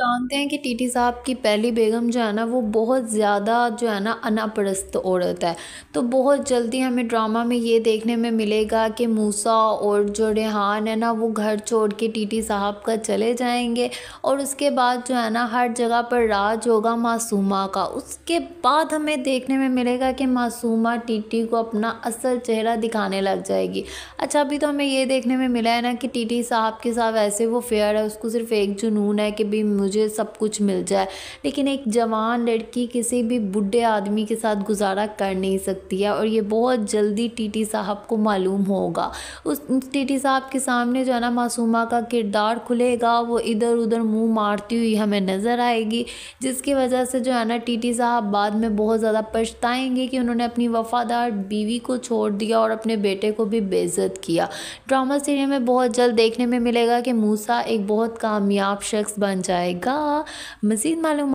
जानते हैं कि टीटी साहब की पहली बेगम जो है ना वो बहुत ज़्यादा जो है ना अनापरस्त औरत है तो बहुत जल्दी हमें ड्रामा में ये देखने में मिलेगा कि मूसा और जो रेहान है ना वो घर छोड़ के टीटी साहब का चले जाएंगे और उसके बाद जो है ना हर जगह पर राज होगा मासूमा का उसके बाद हमें देखने में मिलेगा कि मासूमा टीटी को अपना असल चेहरा दिखाने लग जाएगी अच्छा अभी तो हमें ये देखने में मिला है ना कि टी साहब के साथ ऐसे वो फेयर है उसको सिर्फ एक जुनून है कि भी मुझे सब कुछ मिल जाए लेकिन एक जवान लड़की किसी भी बुढ़े आदमी के साथ गुजारा कर नहीं सकती है और ये बहुत जल्दी टीटी साहब को मालूम होगा उस टीटी साहब के सामने जो है ना मासूमा का किरदार खुलेगा वो इधर उधर मुंह मारती हुई हमें नज़र आएगी जिसकी वजह से जो है ना टीटी साहब बाद में बहुत ज़्यादा पछताएंगे कि उन्होंने अपनी वफ़ादार बीवी को छोड़ दिया और अपने बेटे को भी बेइज्जत किया ड्रामा सीरियल में बहुत जल्द देखने में मिलेगा कि मूसा एक बहुत कामयाब शख्स बन जाएगा ကမစီမလုံး